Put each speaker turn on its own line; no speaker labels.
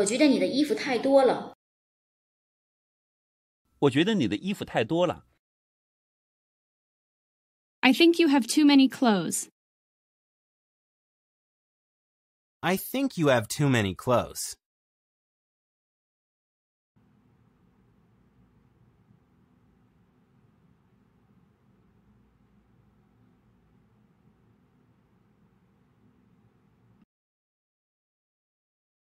我觉得你的衣服太多了。
我觉得你的衣服太
多了。
I think you have too many clothes.
I think you have too many clothes.